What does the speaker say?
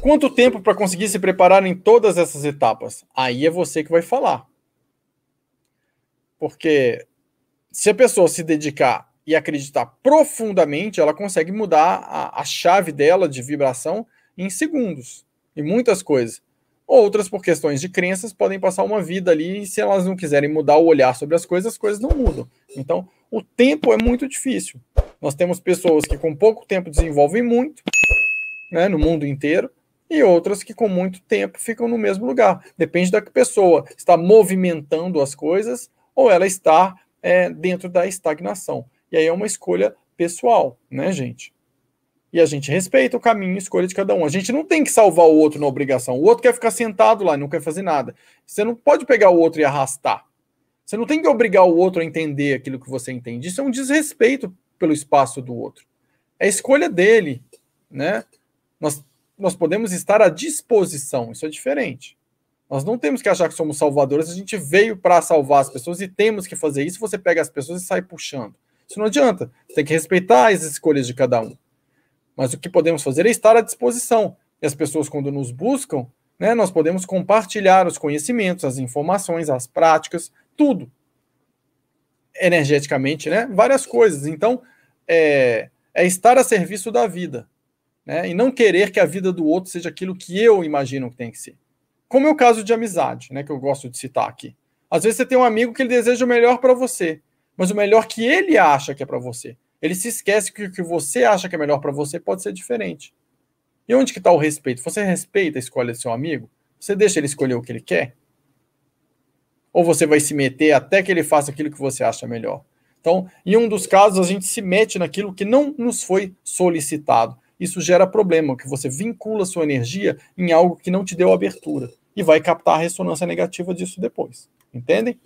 Quanto tempo para conseguir se preparar em todas essas etapas? Aí é você que vai falar. Porque se a pessoa se dedicar e acreditar profundamente, ela consegue mudar a, a chave dela de vibração em segundos e muitas coisas. Outras, por questões de crenças, podem passar uma vida ali e se elas não quiserem mudar o olhar sobre as coisas, as coisas não mudam. Então, o tempo é muito difícil. Nós temos pessoas que com pouco tempo desenvolvem muito, né, no mundo inteiro, e outras que com muito tempo ficam no mesmo lugar. Depende da pessoa está movimentando as coisas ou ela está é, dentro da estagnação. E aí é uma escolha pessoal, né, gente? E a gente respeita o caminho e escolha de cada um. A gente não tem que salvar o outro na obrigação. O outro quer ficar sentado lá não quer fazer nada. Você não pode pegar o outro e arrastar. Você não tem que obrigar o outro a entender aquilo que você entende. Isso é um desrespeito pelo espaço do outro. É a escolha dele, né? Nós nós podemos estar à disposição, isso é diferente. Nós não temos que achar que somos salvadores, a gente veio para salvar as pessoas e temos que fazer isso. Você pega as pessoas e sai puxando. Isso não adianta. Você tem que respeitar as escolhas de cada um. Mas o que podemos fazer é estar à disposição. E as pessoas, quando nos buscam, né, nós podemos compartilhar os conhecimentos, as informações, as práticas, tudo. Energeticamente, né? Várias coisas. Então, é, é estar a serviço da vida né? E não querer que a vida do outro seja aquilo que eu imagino que tem que ser. Como é o caso de amizade, né? Que eu gosto de citar aqui. Às vezes você tem um amigo que ele deseja o melhor para você, mas o melhor que ele acha que é para você. Ele se esquece que o que você acha que é melhor para você pode ser diferente. E onde que está o respeito? Você respeita a escolha do seu amigo? Você deixa ele escolher o que ele quer? Ou você vai se meter até que ele faça aquilo que você acha melhor? Então, em um dos casos, a gente se mete naquilo que não nos foi solicitado isso gera problema, que você vincula sua energia em algo que não te deu abertura e vai captar a ressonância negativa disso depois. Entendem?